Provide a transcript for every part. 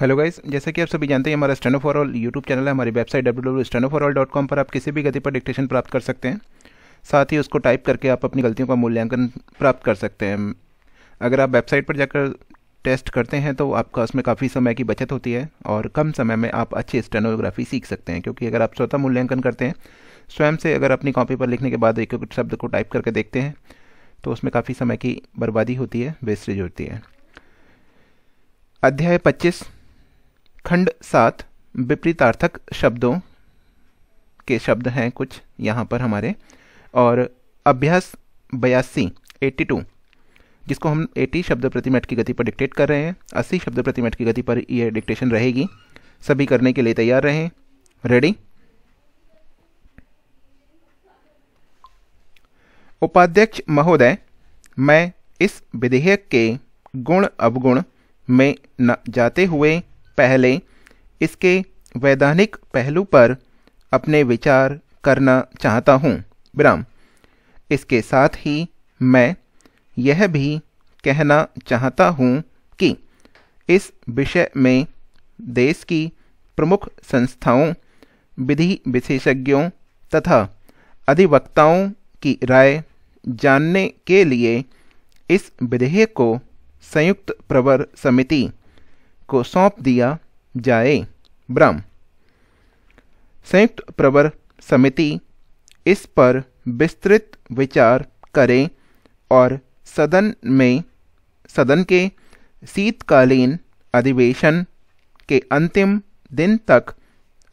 hello guys जैसा कि आप सभी जानते हैं हमारा stand for all YouTube channel है हमारी वेबसाइट डब्ल्यू पर आप किसी भी गति पर डिक्टेशन प्राप्त कर सकते हैं साथ ही उसको टाइप करके आप अपनी गलतियों का मूल्यांकन प्राप्त कर सकते हैं अगर आप वेबसाइट पर जाकर टेस्ट करते हैं तो आपका उसमें काफ़ी समय की बचत होती है और कम समय में आप अच्छी स्टेनोग्राफी सीख सकते हैं क्योंकि अगर आप स्वतः मूल्यांकन करते हैं स्वयं से अगर अपनी कॉपी पर लिखने के बाद एक शब्द को टाइप करके देखते हैं तो उसमें काफ़ी समय की बर्बादी होती है वेस्टेज होती है अध्याय पच्चीस खंड सात विपरीतार्थक शब्दों के शब्द हैं कुछ यहाँ पर हमारे और अभ्यास बयासी एट्टी टू जिसको हम एटी शब्द प्रति मिनट की गति पर डिक्टेट कर रहे हैं अस्सी शब्द प्रति मिनट की गति पर यह डिक्टेशन रहेगी सभी करने के लिए तैयार रहें रेडी उपाध्यक्ष महोदय मैं इस विधेयक के गुण अवगुण में न जाते हुए पहले इसके वैधानिक पहलू पर अपने विचार करना चाहता हूँ विराम इसके साथ ही मैं यह भी कहना चाहता हूँ कि इस विषय में देश की प्रमुख संस्थाओं विधि विशेषज्ञों तथा अधिवक्ताओं की राय जानने के लिए इस विधेयक को संयुक्त प्रवर समिति को सौंप दिया जाए ब्रह्म संयुक्त प्रवर समिति इस पर विस्तृत विचार करें और सदन में सदन के शीतकालीन अधिवेशन के अंतिम दिन तक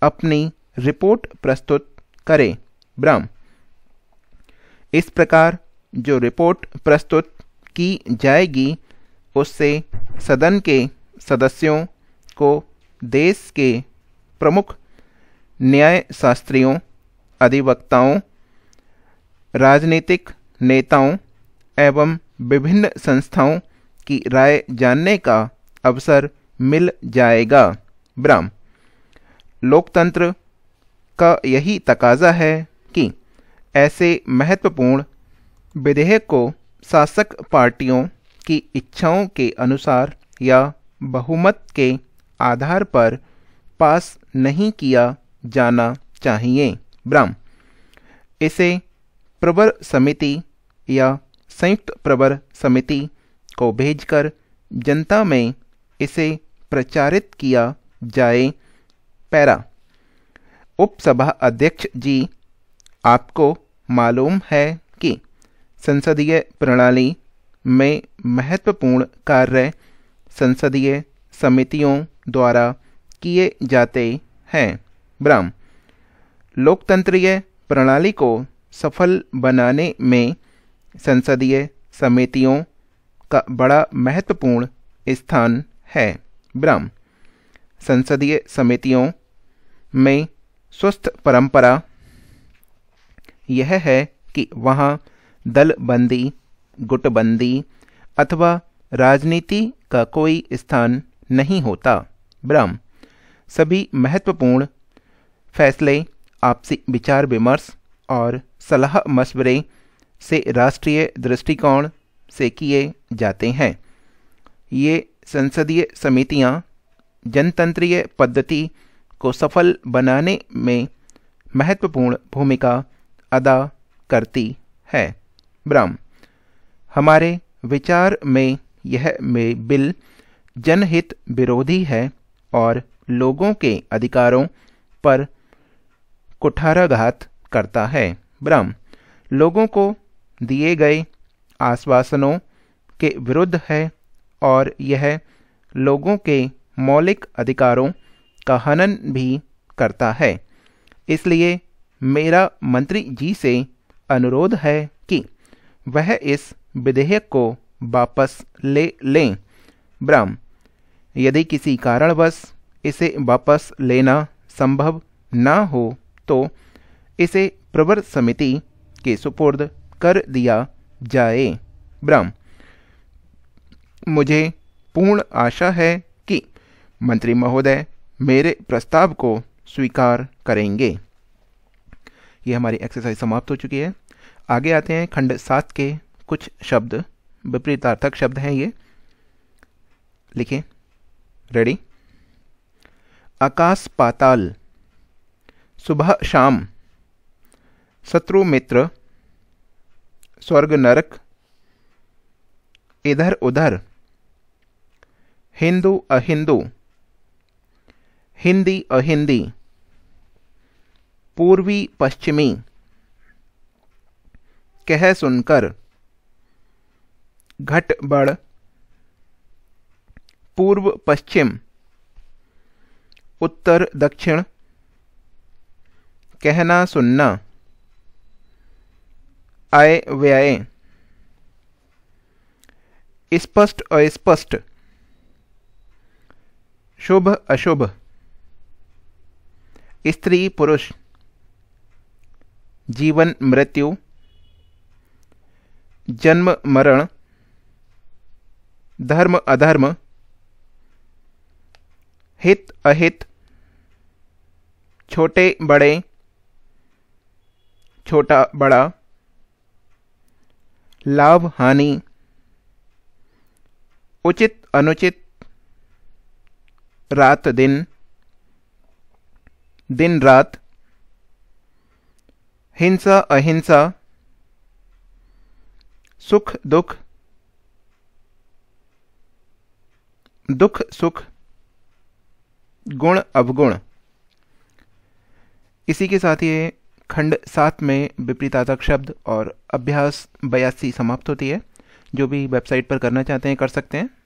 अपनी रिपोर्ट प्रस्तुत करें ब्रह्म इस प्रकार जो रिपोर्ट प्रस्तुत की जाएगी उससे सदन के सदस्यों को देश के प्रमुख न्यायशास्त्रियों अधिवक्ताओं राजनीतिक नेताओं एवं विभिन्न संस्थाओं की राय जानने का अवसर मिल जाएगा ब्राम लोकतंत्र का यही तकाजा है कि ऐसे महत्वपूर्ण विधेयक को शासक पार्टियों की इच्छाओं के अनुसार या बहुमत के आधार पर पास नहीं किया जाना चाहिए ब्रह्म इसे प्रवर समिति या संयुक्त प्रवर समिति को भेजकर जनता में इसे प्रचारित किया जाए पैरा उपसभा अध्यक्ष जी आपको मालूम है कि संसदीय प्रणाली में महत्वपूर्ण कार्य संसदीय समितियों द्वारा किए जाते हैं ब्राम लोकतंत्रीय प्रणाली को सफल बनाने में संसदीय समितियों का बड़ा महत्वपूर्ण स्थान है ब्राम संसदीय समितियों में स्वस्थ परंपरा यह है कि वहाँ दलबंदी गुटबंदी अथवा राजनीति का कोई स्थान नहीं होता ब्रह्म सभी महत्वपूर्ण फैसले आपसी विचार विमर्श और सलाह मशवरे से राष्ट्रीय दृष्टिकोण से किए जाते हैं ये संसदीय समितियाँ जनतंत्रीय पद्धति को सफल बनाने में महत्वपूर्ण भूमिका अदा करती है ब्रह्म हमारे विचार में यह बिल जनहित विरोधी है और लोगों के अधिकारों पर कुठाराघात करता है ब्रह्म लोगों को दिए गए आश्वासनों के विरुद्ध है और यह लोगों के मौलिक अधिकारों का हनन भी करता है इसलिए मेरा मंत्री जी से अनुरोध है कि वह इस विधेयक को वापस ले लें ब्रह्म यदि किसी कारणवश इसे वापस लेना संभव न हो तो इसे प्रवर समिति के सुपुर्द कर दिया जाए ब्रह्म मुझे पूर्ण आशा है कि मंत्री महोदय मेरे प्रस्ताव को स्वीकार करेंगे ये हमारी एक्सरसाइज समाप्त हो चुकी है आगे आते हैं खंड सात के कुछ शब्द विपरीतार्थक शब्द हैं ये लिखें रेडी आकाश पाताल सुबह शाम शत्रु मित्र स्वर्ग नरक इधर उधर हिंदू अहिंदू हिंदी अहिंदी पूर्वी पश्चिमी कह सुनकर घट बढ़ पूर्व पश्चिम उत्तर दक्षिण कहना सुनना आय व्यय स्पष्ट अस्पष्ट शुभ अशुभ स्त्री पुरुष जीवन मृत्यु जन्म मरण धर्म अधर्म हित अहित छोटे बड़े छोटा बड़ा लाभ हानि उचित अनुचित रात दिन दिन रात हिंसा अहिंसा सुख दुख दुख सुख गुण अवगुण इसी के साथ ये खंड सात में विपरीताजक शब्द और अभ्यास बयासी समाप्त होती है जो भी वेबसाइट पर करना चाहते हैं कर सकते हैं